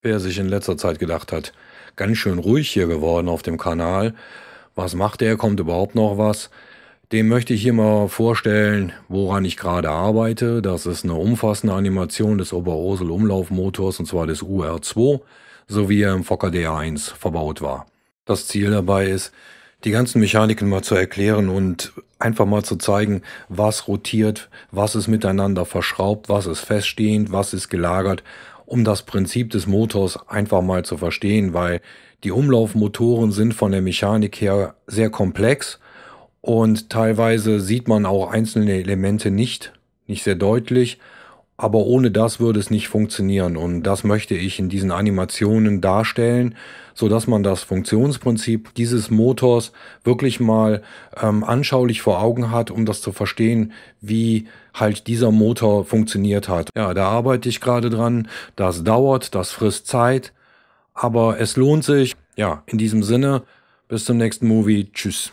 Wer sich in letzter Zeit gedacht hat, ganz schön ruhig hier geworden auf dem Kanal, was macht der, kommt überhaupt noch was, dem möchte ich hier mal vorstellen, woran ich gerade arbeite. Das ist eine umfassende Animation des Oberursel Umlaufmotors und zwar des UR2, so wie er im Fokker DR1 verbaut war. Das Ziel dabei ist, die ganzen Mechaniken mal zu erklären und einfach mal zu zeigen, was rotiert, was ist miteinander verschraubt, was ist feststehend, was ist gelagert um das Prinzip des Motors einfach mal zu verstehen, weil die Umlaufmotoren sind von der Mechanik her sehr komplex und teilweise sieht man auch einzelne Elemente nicht, nicht sehr deutlich aber ohne das würde es nicht funktionieren und das möchte ich in diesen Animationen darstellen, so dass man das Funktionsprinzip dieses Motors wirklich mal ähm, anschaulich vor Augen hat, um das zu verstehen, wie halt dieser Motor funktioniert hat. Ja, da arbeite ich gerade dran. Das dauert, das frisst Zeit, aber es lohnt sich. Ja, in diesem Sinne, bis zum nächsten Movie. Tschüss.